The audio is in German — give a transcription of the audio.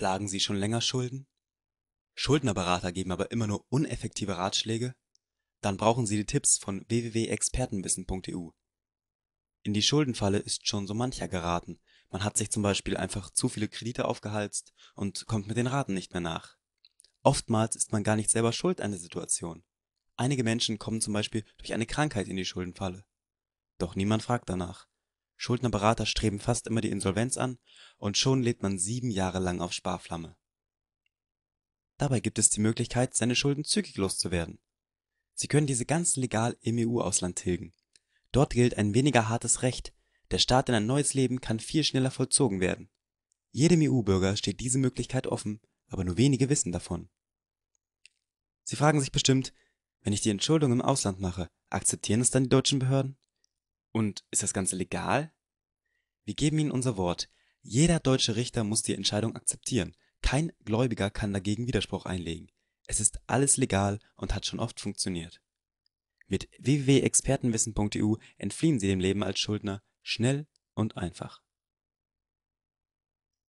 Plagen Sie schon länger Schulden? Schuldnerberater geben aber immer nur uneffektive Ratschläge? Dann brauchen Sie die Tipps von www.expertenwissen.eu. In die Schuldenfalle ist schon so mancher geraten, man hat sich zum Beispiel einfach zu viele Kredite aufgehalst und kommt mit den Raten nicht mehr nach. Oftmals ist man gar nicht selber schuld an der Situation. Einige Menschen kommen zum Beispiel durch eine Krankheit in die Schuldenfalle. Doch niemand fragt danach. Schuldnerberater streben fast immer die Insolvenz an und schon lebt man sieben Jahre lang auf Sparflamme. Dabei gibt es die Möglichkeit, seine Schulden zügig loszuwerden. Sie können diese ganz legal im EU-Ausland tilgen. Dort gilt ein weniger hartes Recht, der Start in ein neues Leben kann viel schneller vollzogen werden. Jedem EU-Bürger steht diese Möglichkeit offen, aber nur wenige wissen davon. Sie fragen sich bestimmt, wenn ich die Entschuldung im Ausland mache, akzeptieren es dann die deutschen Behörden? Und ist das Ganze legal? Wir geben Ihnen unser Wort. Jeder deutsche Richter muss die Entscheidung akzeptieren. Kein Gläubiger kann dagegen Widerspruch einlegen. Es ist alles legal und hat schon oft funktioniert. Mit www.expertenwissen.eu entfliehen Sie dem Leben als Schuldner schnell und einfach.